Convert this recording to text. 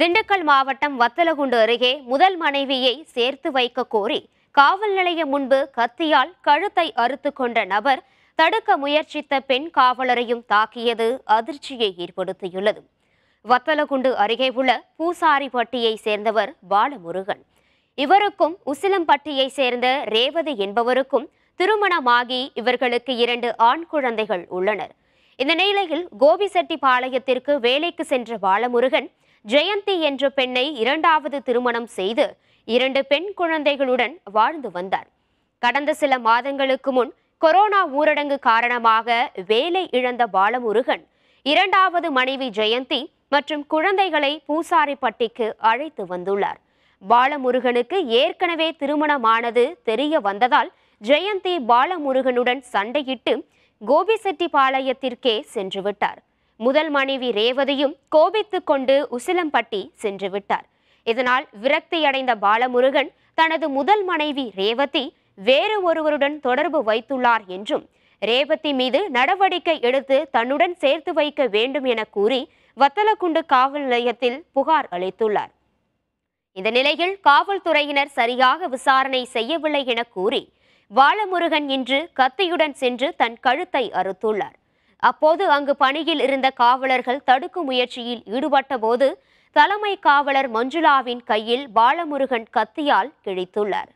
திண்டுக்கல் மாவட்டம் வத்தலகுண்டு அருகே முதல் மனைவியை சேர்த்து வைக்க கோரி காவல் நிலையம் முன்பு கத்தியால் கழுத்தை அறுத்து கொண்ட நபர் தடுக்க முயற்சித்த பெண் காவலரையும் தாக்கியது அதிர்ச்சியை ஏற்படுத்தியுள்ளது வத்தலகுண்டு அருகே உள்ள பூசாரிப்பட்டியை சேர்ந்தவர் பாலமுருகன் இவருக்கும் உசிலம்பட்டியை சேர்ந்த ரேவதி என்பவருக்கும் திருமணமாகி இவர்களுக்கு இரண்டு ஆண் குழந்தைகள் உள்ளனர் இந்த நிலையில் கோபிசெட்டி பாளையத்திற்கு வேலைக்கு சென்ற பாலமுருகன் ஜெயந்தி என்ற பெண்ணை இரண்டாவது திருமணம் செய்து இரண்டு பெண் குழந்தைகளுடன் வாழ்ந்து வந்தார் கடந்த சில மாதங்களுக்கு முன் கொரோனா ஊரடங்கு காரணமாக வேலை இழந்த பாலமுருகன் இரண்டாவது மனைவி ஜெயந்தி மற்றும் குழந்தைகளை பூசாரிப்பட்டிக்கு அழைத்து வந்துள்ளார் பாலமுருகனுக்கு ஏற்கனவே திருமணமானது தெரிய வந்ததால் ஜெயந்தி பாலமுருகனுடன் சண்டையிட்டு கோபிசெட்டிபாளையத்திற்கே சென்றுவிட்டார் முதல் மனைவி ரேவதியும் கோபித்து கொண்டு உசிலம்பட்டி சென்று விட்டார் இதனால் விரக்தியடைந்த பாலமுருகன் தனது முதல் மனைவி ரேவதி வேறு ஒருவருடன் தொடர்பு வைத்துள்ளார் என்றும் ரேவதி மீது நடவடிக்கை எடுத்து தன்னுடன் சேர்த்து வைக்க வேண்டும் என கூறி வத்தலக்குண்டு காவல் நிலையத்தில் புகார் அளித்துள்ளார் இந்த நிலையில் காவல்துறையினர் சரியாக விசாரணை செய்யவில்லை என கூறி பாலமுருகன் இன்று கத்தியுடன் சென்று தன் கழுத்தை அறுத்துள்ளார் அப்போது அங்கு பணியில் இருந்த காவலர்கள் தடுக்கும் முயற்சியில் ஈடுபட்ட போது தலைமை காவலர் மஞ்சுளாவின் கையில் பாலமுருகன் கத்தியால் கிழித்துள்ளார்